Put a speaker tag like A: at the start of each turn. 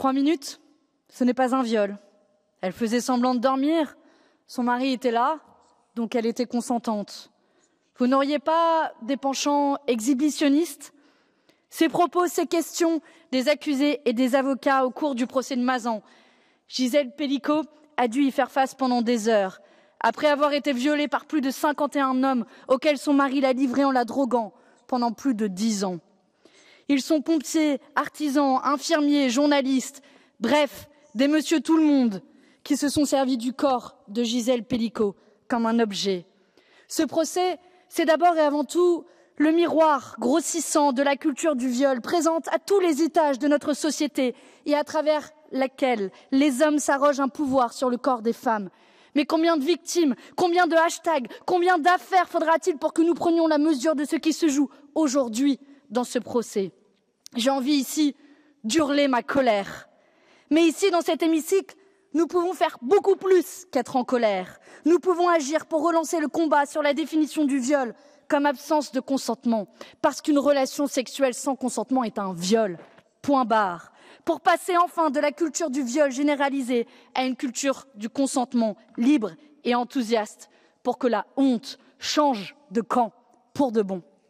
A: Trois minutes, ce n'est pas un viol. Elle faisait semblant de dormir. Son mari était là, donc elle était consentante. Vous n'auriez pas des penchants exhibitionnistes Ces propos, ces questions des accusés et des avocats au cours du procès de Mazan. Gisèle Pellicot a dû y faire face pendant des heures. Après avoir été violée par plus de 51 hommes auxquels son mari l'a livrée en la droguant pendant plus de dix ans. Ils sont pompiers, artisans, infirmiers, journalistes, bref, des monsieur tout le monde qui se sont servis du corps de Gisèle Pellicot comme un objet. Ce procès, c'est d'abord et avant tout le miroir grossissant de la culture du viol présente à tous les étages de notre société et à travers laquelle les hommes s'arrogent un pouvoir sur le corps des femmes. Mais combien de victimes, combien de hashtags, combien d'affaires faudra-t-il pour que nous prenions la mesure de ce qui se joue aujourd'hui dans ce procès j'ai envie ici d'hurler ma colère. Mais ici, dans cet hémicycle, nous pouvons faire beaucoup plus qu'être en colère. Nous pouvons agir pour relancer le combat sur la définition du viol comme absence de consentement, parce qu'une relation sexuelle sans consentement est un viol. Point barre. Pour passer enfin de la culture du viol généralisé à une culture du consentement libre et enthousiaste, pour que la honte change de camp pour de bon.